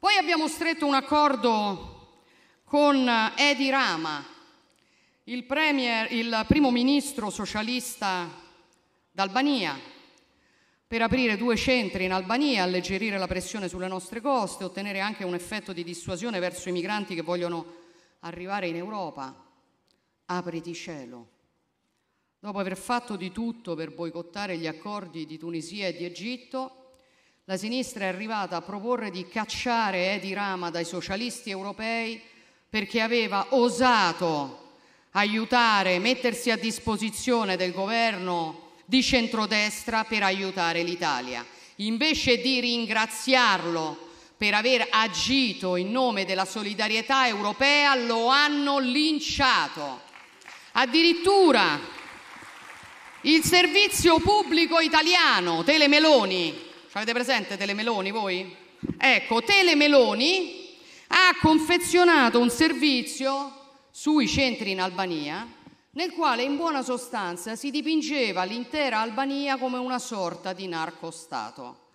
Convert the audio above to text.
Poi abbiamo stretto un accordo con eh, Edi Rama, il, premier, il primo ministro socialista d'Albania, per aprire due centri in Albania, alleggerire la pressione sulle nostre coste, ottenere anche un effetto di dissuasione verso i migranti che vogliono arrivare in Europa. Apriti cielo. Dopo aver fatto di tutto per boicottare gli accordi di Tunisia e di Egitto, la sinistra è arrivata a proporre di cacciare Edi Rama dai socialisti europei perché aveva osato aiutare, mettersi a disposizione del governo di centrodestra per aiutare l'Italia. Invece di ringraziarlo per aver agito in nome della solidarietà europea, lo hanno linciato. Addirittura il servizio pubblico italiano, Telemeloni, Avete presente Telemeloni voi? Ecco, Telemeloni ha confezionato un servizio sui centri in Albania nel quale in buona sostanza si dipingeva l'intera Albania come una sorta di narcostato.